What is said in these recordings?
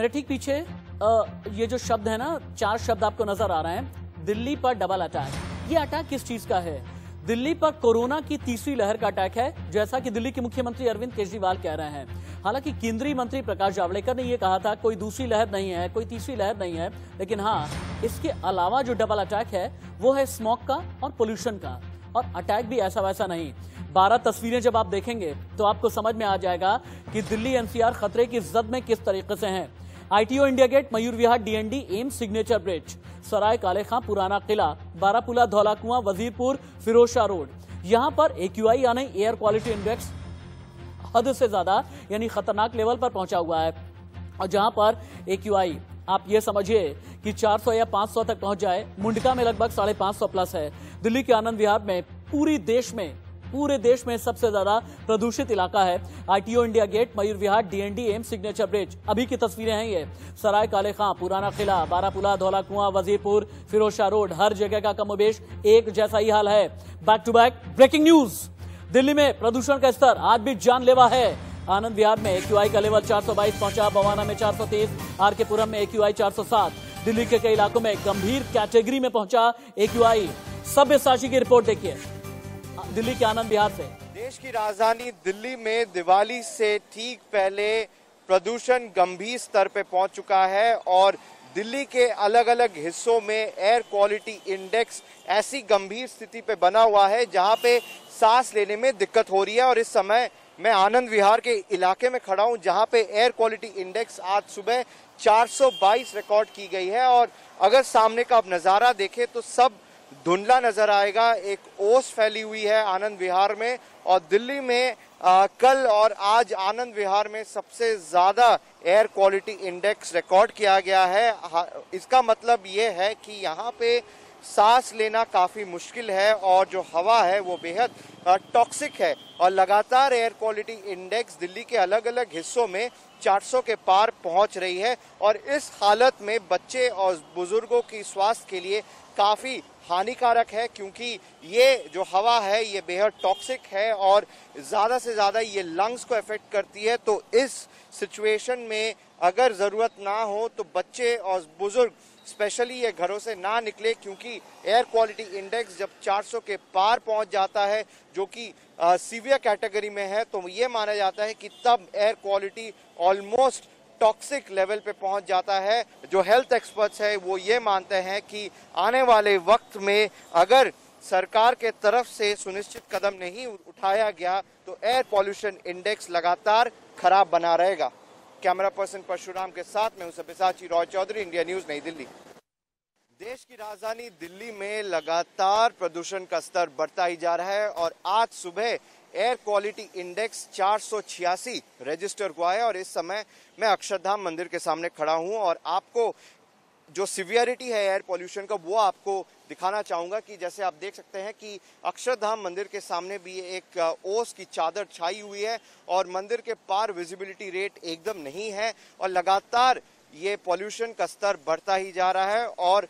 मेरे ठीक पीछे ये जो शब्द है ना चार शब्द आपको नजर आ रहे हैं दिल्ली पर डबल अटैक ये अटैक किस चीज का है दिल्ली पर कोरोना की तीसरी लहर का अटैक है जैसा कि दिल्ली के मुख्यमंत्री अरविंद केजरीवाल कह रहे हैं हालांकि केंद्रीय मंत्री प्रकाश जावड़ेकर ने यह कहा था कोई दूसरी लहर नहीं है कोई तीसरी लहर नहीं है लेकिन हाँ इसके अलावा जो डबल अटैक है वो है स्मोक का और पोल्यूशन का और अटैक भी ऐसा वैसा नहीं बारह तस्वीरें जब आप देखेंगे तो आपको समझ में आ जाएगा कि दिल्ली एनसीआर खतरे की जद में किस तरीके से हैं ITO India Gate Mayur Vihar DND M signature bridge Sarai Kale Khan पुराना किला बारापुला धौला कुआं वजीरपुर फिरोज रोड यहां पर एक्यूआई यानी एयर क्वालिटी इंडेक्स हद से ज्यादा यानी खतरनाक लेवल पर पहुंचा हुआ है और जहां पर एक्यूआई आप ये समझिए कि 400 या 500 तक पहुंच जाए मुंडका में लगभग साढ़े पांच प्लस है दिल्ली के आनंद विहार में पूरी देश में पूरे देश में सबसे ज्यादा प्रदूषित इलाका है RTO India Gate Mayur Vihar DND M signature bridge अभी की तस्वीरें हैं ये सराय काले खां पुराना किला बारापुला धौला कुआं वजीरपुर फिरोज शाह रोड हर जगह का कमोबेश एक जैसा ही हाल है back to back breaking news Delhi में प्रदूषण का स्तर आज भी जानलेवा है आनंद विहार में एक्यूआई का लेवल 422 पहुंचा बवाना में 430 आरकेपुरम में एक्यूआई 407 दिल्ली के कई इलाकों में गंभीर कैटेगरी में पहुंचा एक्यूआई सभ्य साक्षी की रिपोर्ट देखिए दिल्ली के आनंद बिहार से देश की राजधानी दिल्ली में दिवाली से ठीक पहले प्रदूषण गंभीर स्तर पे पहुंच चुका है और दिल्ली के अलग अलग हिस्सों में एयर क्वालिटी इंडेक्स ऐसी गंभीर स्थिति पे बना हुआ है जहां पे सांस लेने में दिक्कत हो रही है और इस समय मैं आनंद विहार के इलाके में खड़ा हूं जहां पे एयर क्वालिटी इंडेक्स आज सुबह 422 रिकॉर्ड की गई है और अगर सामने का आप नज़ारा देखें तो सब धुंधला नजर आएगा एक ओस फैली हुई है आनंद विहार में और दिल्ली में आ, कल और आज आनंद विहार में सबसे ज़्यादा एयर क्वालिटी इंडेक्स रिकॉर्ड किया गया है इसका मतलब ये है कि यहाँ पे सांस लेना काफ़ी मुश्किल है और जो हवा है वो बेहद टॉक्सिक है और लगातार एयर क्वालिटी इंडेक्स दिल्ली के अलग अलग हिस्सों में 400 के पार पहुंच रही है और इस हालत में बच्चे और बुजुर्गों की स्वास्थ्य के लिए काफ़ी हानिकारक है क्योंकि ये जो हवा है ये बेहद टॉक्सिक है और ज़्यादा से ज़्यादा ये लंग्स को अफेक्ट करती है तो इस सिचुएशन में अगर ज़रूरत ना हो तो बच्चे और बुज़ुर्ग स्पेशली ये घरों से ना निकले क्योंकि एयर क्वालिटी इंडेक्स जब 400 के पार पहुंच जाता है जो कि सीवियर कैटेगरी में है तो ये माना जाता है कि तब air quality almost toxic level पे पहुंच जाता है जो हेल्थ एक्सपर्ट्स है वो ये मानते हैं कि आने वाले वक्त में अगर सरकार के तरफ से सुनिश्चित कदम नहीं उठाया गया तो एयर पॉल्यूशन इंडेक्स लगातार खराब बना रहेगा कैमरा पर्सन परशुराम के साथ में हूं सब्यसाची रॉय चौधरी इंडिया न्यूज नई दिल्ली देश की राजधानी दिल्ली में लगातार प्रदूषण का स्तर बढ़ता ही जा रहा है और आज सुबह एयर क्वालिटी इंडेक्स चार रजिस्टर हुआ है और इस समय मैं अक्षरधाम मंदिर के सामने खड़ा हूँ और आपको जो सिवियरिटी है एयर पोल्यूशन का वो आपको दिखाना चाहूँगा कि जैसे आप देख सकते हैं कि अक्षरधाम मंदिर के सामने भी एक ओस की चादर छाई हुई है और मंदिर के पार विजिबिलिटी रेट एकदम नहीं है और लगातार ये पॉल्यूशन का स्तर बढ़ता ही जा रहा है और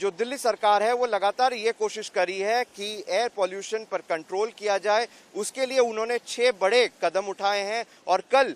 जो दिल्ली सरकार है वो लगातार ये कोशिश करी है कि एयर पॉल्यूशन पर कंट्रोल किया जाए उसके लिए उन्होंने छः बड़े कदम उठाए हैं और कल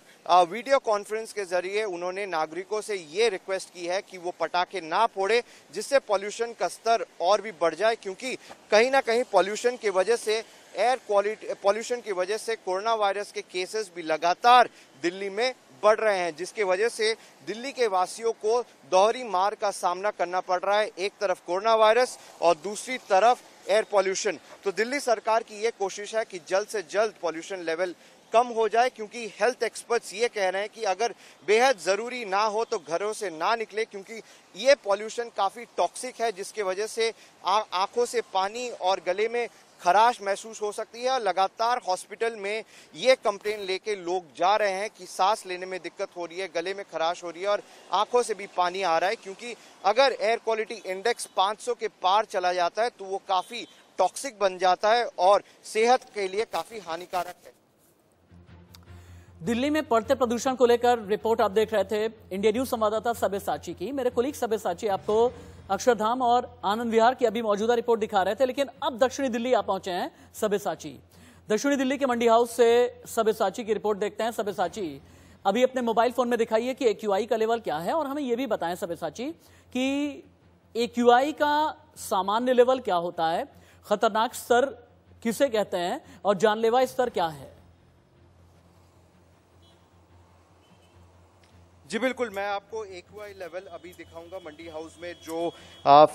वीडियो कॉन्फ्रेंस के जरिए उन्होंने नागरिकों से ये रिक्वेस्ट की है कि वो पटाखे ना फोड़े जिससे पॉल्यूशन का स्तर और भी बढ़ जाए क्योंकि कहीं ना कहीं पॉल्यूशन की वजह से एयर क्वालिटी पॉल्यूशन की वजह से कोरोना वायरस के केसेस भी लगातार दिल्ली में बढ़ रहे हैं जिसके वजह से दिल्ली के वासियों को दोहरी मार का सामना करना पड़ रहा है एक तरफ कोरोना वायरस और दूसरी तरफ एयर पॉल्यूशन तो दिल्ली सरकार की ये कोशिश है कि जल्द से जल्द पॉल्यूशन लेवल कम हो जाए क्योंकि हेल्थ एक्सपर्ट्स ये कह रहे हैं कि अगर बेहद ज़रूरी ना हो तो घरों से ना निकले क्योंकि ये पॉल्यूशन काफ़ी टॉक्सिक है जिसके वजह से आंखों से पानी और गले में खराश महसूस हो सकती है और लगातार हॉस्पिटल में ये कंप्लेन लेके लोग जा रहे हैं कि सांस लेने में दिक्कत हो रही है गले में खराश हो रही है और आंखों से भी पानी आ रहा है क्योंकि अगर एयर क्वालिटी इंडेक्स 500 के पार चला जाता है तो वो काफ़ी टॉक्सिक बन जाता है और सेहत के लिए काफ़ी हानिकारक है दिल्ली में बढ़ते प्रदूषण को लेकर रिपोर्ट आप देख रहे थे इंडिया न्यूज संवाददाता सबे साची की मेरे कोलीग साची आपको अक्षरधाम और आनंद विहार की अभी मौजूदा रिपोर्ट दिखा रहे थे लेकिन अब दक्षिणी दिल्ली आप पहुंचे हैं साची दक्षिणी दिल्ली के मंडी हाउस से साची की रिपोर्ट देखते हैं साची अभी अपने मोबाइल फोन में दिखाइए कि एक्यूआई का लेवल क्या है और हमें यह भी बताएं सब्यसाची कि एक्यूआई का सामान्य लेवल क्या होता है खतरनाक स्तर किसे कहते हैं और जानलेवा स्तर क्या है जी बिल्कुल मैं आपको वाई लेवल अभी दिखाऊंगा मंडी हाउस में जो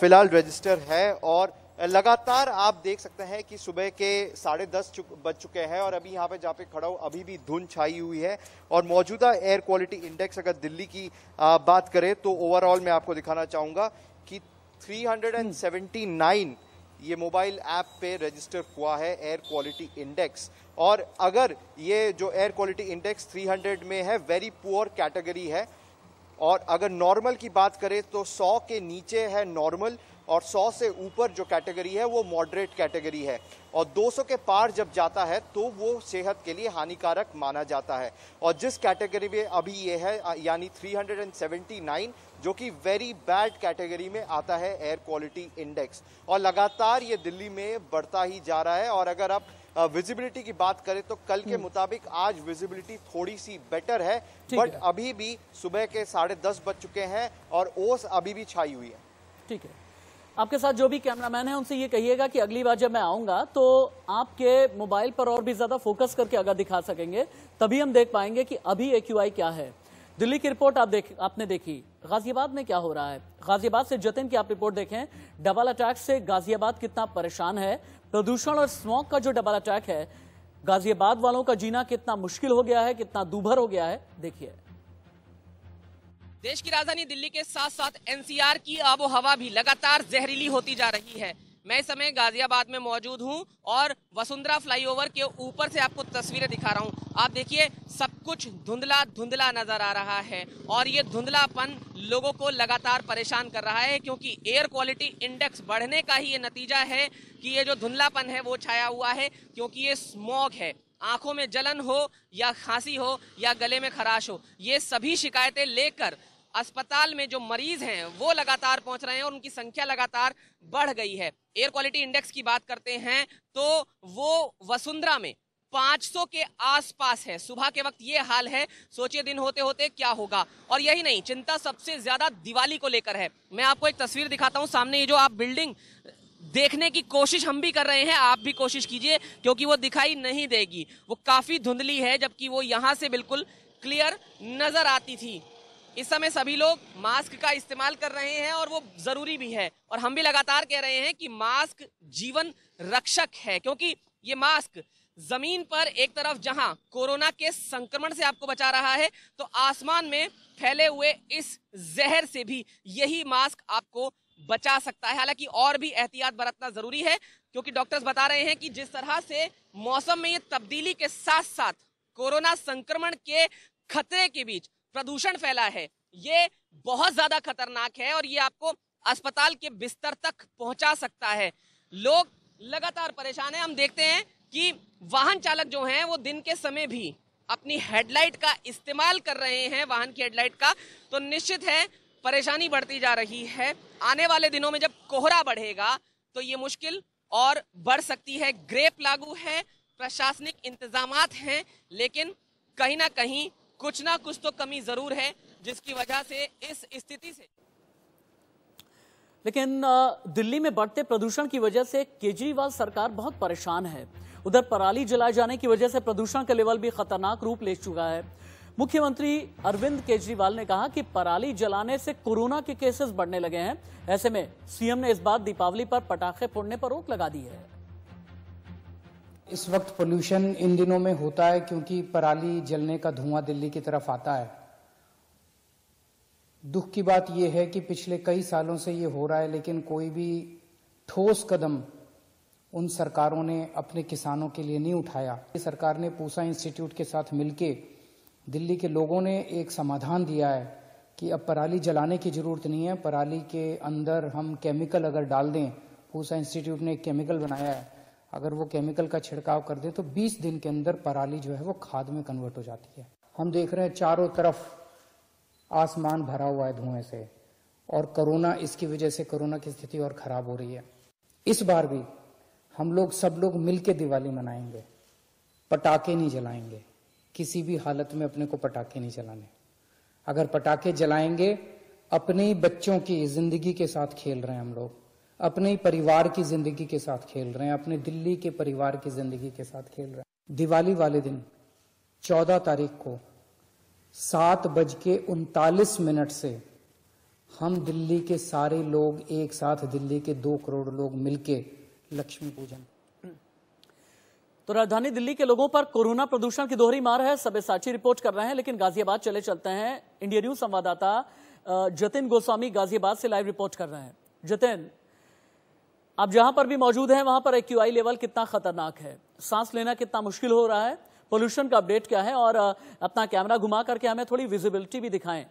फिलहाल रजिस्टर है और लगातार आप देख सकते हैं कि सुबह के साढ़े दस चुक, बज चुके हैं और अभी यहाँ पे जहाँ पे खड़ा हो अभी भी धुंध छाई हुई है और मौजूदा एयर क्वालिटी इंडेक्स अगर दिल्ली की आ, बात करें तो ओवरऑल मैं आपको दिखाना चाहूँगा कि 379 ये मोबाइल ऐप पे रजिस्टर हुआ है एयर क्वालिटी इंडेक्स और अगर ये जो एयर क्वालिटी इंडेक्स 300 में है वेरी पुअर कैटेगरी है और अगर नॉर्मल की बात करें तो 100 के नीचे है नॉर्मल और 100 से ऊपर जो कैटेगरी है वो मॉडरेट कैटेगरी है और 200 के पार जब जाता है तो वो सेहत के लिए हानिकारक माना जाता है और जिस कैटेगरी में अभी ये है यानी 379 जो कि वेरी बैड कैटेगरी में आता है एयर क्वालिटी इंडेक्स और लगातार ये दिल्ली में बढ़ता ही जा रहा है और अगर आप विजिबिलिटी की बात करें तो कल के हम्म। मुताबिक आज विजिबिलिटी थोड़ी सी बेटर है बट अभी भी सुबह के साढ़े दस बज चुके हैं और ओस अभी भी छाई हुई है ठीक है आपके साथ जो भी कैमरामैन है उनसे ये कहिएगा कि अगली बार जब मैं आऊंगा तो आपके मोबाइल पर और भी ज्यादा फोकस करके अगर दिखा सकेंगे तभी हम देख पाएंगे कि अभी ए क्या है दिल्ली की रिपोर्ट आप देख आपने देखी गाजियाबाद में क्या हो रहा है गाजियाबाद से जतिन की आप रिपोर्ट देखें डबल अटैक से गाजियाबाद कितना परेशान है प्रदूषण और स्मॉग का जो डबल अटैक है गाजियाबाद वालों का जीना कितना मुश्किल हो गया है कितना दुभर हो गया है देखिए देश की राजधानी दिल्ली के साथ साथ एनसीआर की आबो हवा भी लगातार जहरीली होती जा रही है मैं इस समय गाजियाबाद में मौजूद हूं और वसुंधरा फ्लाईओवर के ऊपर से आपको तस्वीरें दिखा रहा हूं आप देखिए सब कुछ धुंधला धुंधला नजर आ रहा है और ये धुंधलापन लोगों को लगातार परेशान कर रहा है क्योंकि एयर क्वालिटी इंडेक्स बढ़ने का ही ये नतीजा है कि ये जो धुंधलापन है वो छाया हुआ है क्योंकि ये स्मॉग है आंखों में जलन हो या खांसी हो या गले में खराश हो ये सभी शिकायतें लेकर अस्पताल में जो मरीज हैं वो लगातार पहुंच रहे हैं और उनकी संख्या लगातार बढ़ गई है एयर क्वालिटी इंडेक्स की बात करते हैं तो वो वसुंधरा में 500 के आसपास है सुबह के वक्त ये हाल है सोचिए दिन होते होते क्या होगा और यही नहीं चिंता सबसे ज्यादा दिवाली को लेकर है मैं आपको एक तस्वीर दिखाता हूँ सामने ये जो आप बिल्डिंग देखने की कोशिश हम भी कर रहे हैं आप भी कोशिश कीजिए क्योंकि वो दिखाई नहीं देगी वो काफी धुंधली है जबकि वो यहाँ से बिल्कुल क्लियर नजर आती थी इस समय सभी लोग मास्क का इस्तेमाल कर रहे हैं और वो जरूरी भी है और हम भी लगातार कह रहे हैं कि मास्क जीवन रक्षक है क्योंकि ये मास्क जमीन पर एक तरफ जहां कोरोना के संक्रमण से आपको बचा रहा है तो आसमान में फैले हुए इस जहर से भी यही मास्क आपको बचा सकता है हालांकि और भी एहतियात बरतना जरूरी है क्योंकि डॉक्टर्स बता रहे हैं कि जिस तरह से मौसम में ये तब्दीली के साथ साथ कोरोना संक्रमण के खतरे के बीच प्रदूषण फैला है ये बहुत ज्यादा खतरनाक है और ये आपको अस्पताल के बिस्तर तक पहुंचा सकता है लोग लगातार परेशान है हम देखते हैं कि वाहन चालक जो हैं वो दिन के समय भी अपनी हेडलाइट का इस्तेमाल कर रहे हैं वाहन की हेडलाइट का तो निश्चित है परेशानी बढ़ती जा रही है आने वाले दिनों में जब कोहरा बढ़ेगा तो ये मुश्किल और बढ़ सकती है ग्रेप लागू है प्रशासनिक इंतजाम हैं लेकिन कहीं ना कहीं कुछ ना कुछ तो कमी जरूर है जिसकी वजह से इस स्थिति से लेकिन दिल्ली में बढ़ते प्रदूषण की वजह से केजरीवाल सरकार बहुत परेशान है उधर पराली जलाए जाने की वजह से प्रदूषण का लेवल भी खतरनाक रूप ले चुका है मुख्यमंत्री अरविंद केजरीवाल ने कहा कि पराली जलाने से कोरोना के केसेस बढ़ने लगे हैं ऐसे में सीएम ने इस बार दीपावली पर पटाखे फोड़ने पर रोक लगा दी है इस वक्त पोल्यूशन इन दिनों में होता है क्योंकि पराली जलने का धुआं दिल्ली की तरफ आता है दुख की बात यह है कि पिछले कई सालों से ये हो रहा है लेकिन कोई भी ठोस कदम उन सरकारों ने अपने किसानों के लिए नहीं उठाया सरकार ने पूसा इंस्टीट्यूट के साथ मिलकर दिल्ली के लोगों ने एक समाधान दिया है कि अब पराली जलाने की जरूरत नहीं है पराली के अंदर हम केमिकल अगर डाल दें पूसा इंस्टीट्यूट ने एक केमिकल बनाया है अगर वो केमिकल का छिड़काव कर दें तो 20 दिन के अंदर पराली जो है वो खाद में कन्वर्ट हो जाती है हम देख रहे हैं चारों तरफ आसमान भरा हुआ है धुएं से और कोरोना इसकी वजह से कोरोना की स्थिति और खराब हो रही है इस बार भी हम लोग सब लोग मिलके दिवाली मनाएंगे पटाखे नहीं जलाएंगे किसी भी हालत में अपने को पटाखे नहीं जलाने अगर पटाखे जलाएंगे अपने ही बच्चों की जिंदगी के साथ खेल रहे हैं हम लोग अपने ही परिवार की जिंदगी के साथ खेल रहे हैं अपने दिल्ली के परिवार की जिंदगी के साथ खेल रहे हैं दिवाली वाले दिन चौदह तारीख को सात बज के उनतालीस मिनट से हम दिल्ली के सारे लोग एक साथ दिल्ली के दो करोड़ लोग मिलके लक्ष्मी पूजन तो राजधानी दिल्ली के लोगों पर कोरोना प्रदूषण की दोहरी मार है सबे साक्षी रिपोर्ट कर रहे हैं लेकिन गाजियाबाद चले चलते हैं इंडिया न्यूज संवाददाता जतिन गोस्वामी गाजियाबाद से लाइव रिपोर्ट कर रहे हैं जतिन आप जहां पर भी मौजूद हैं वहां पर एक लेवल कितना खतरनाक है सांस लेना कितना मुश्किल हो रहा है पोल्यूशन का अपडेट क्या है और अपना कैमरा घुमा करके हमें थोड़ी विजिबिलिटी भी दिखाएं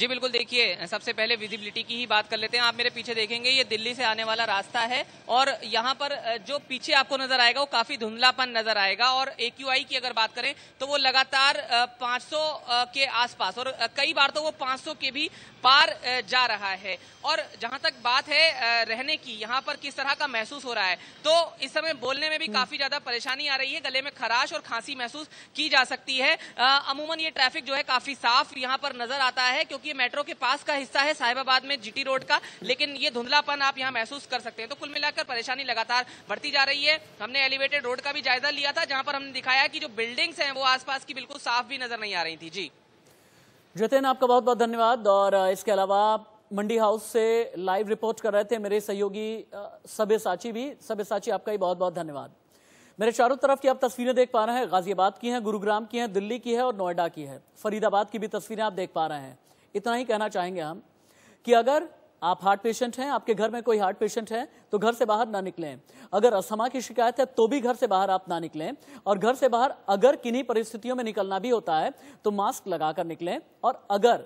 जी बिल्कुल देखिए सबसे पहले विजिबिलिटी की ही बात कर लेते हैं आप मेरे पीछे देखेंगे ये दिल्ली से आने वाला रास्ता है और यहाँ पर जो पीछे आपको नजर आएगा वो काफी धुंधलापन नजर आएगा और ए की अगर बात करें तो वो लगातार 500 के आसपास और कई बार तो वो 500 के भी पार जा रहा है और जहां तक बात है रहने की यहाँ पर किस तरह का महसूस हो रहा है तो इस समय बोलने में भी हम्म। काफी ज्यादा परेशानी आ रही है गले में खराश और खांसी महसूस की जा सकती है अमूमन ये ट्रैफिक जो है काफी साफ यहाँ पर नजर आता है क्योंकि कि ये मेट्रो के पास का हिस्सा है साहिबाबाद में जीटी रोड का लेकिन ये धुंधलापन आप यहाँ महसूस कर सकते हैं तो कुल मिलाकर परेशानी लगातार बढ़ती जा रही है हमने एलिवेटेड रोड का भी जायजा लिया था जहाँ पर हमने दिखाया कि जो बिल्डिंग्स है वो आस की बिल्कुल साफ भी नजर नहीं आ रही थी जी जतिन आपका बहुत बहुत धन्यवाद और इसके अलावा मंडी हाउस से लाइव रिपोर्ट कर रहे थे मेरे सहयोगी सभ्य साची भी सभ्य साची आपका ही बहुत बहुत धन्यवाद मेरे चारों तरफ की आप तस्वीरें देख पा रहे हैं गाजियाबाद की हैं गुरुग्राम की हैं दिल्ली की है और नोएडा की है फरीदाबाद की भी तस्वीरें आप देख पा रहे हैं इतना ही कहना चाहेंगे हम कि अगर आप हार्ट पेशेंट हैं आपके घर में कोई हार्ट पेशेंट है तो घर से बाहर ना निकलें अगर अस्थमा की शिकायत है तो भी घर से बाहर आप ना निकलें और घर से बाहर अगर किन्हीं परिस्थितियों में निकलना भी होता है तो मास्क लगाकर निकलें और अगर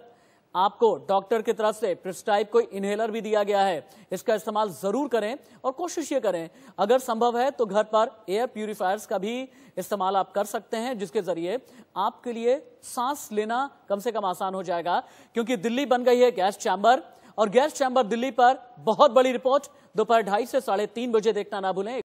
आपको डॉक्टर की तरफ से प्रिस्क्राइब कोई इन्हेलर भी दिया गया है इसका इस्तेमाल ज़रूर करें और कोशिश ये करें अगर संभव है तो घर पर एयर प्यूरिफायर्स का भी इस्तेमाल आप कर सकते हैं जिसके ज़रिए आपके लिए सांस लेना कम से कम आसान हो जाएगा क्योंकि दिल्ली बन गई है गैस चैम्बर और गैस चैम्बर दिल्ली पर बहुत बड़ी रिपोर्ट दोपहर ढाई से साढ़े तीन बजे देखना ना भूलें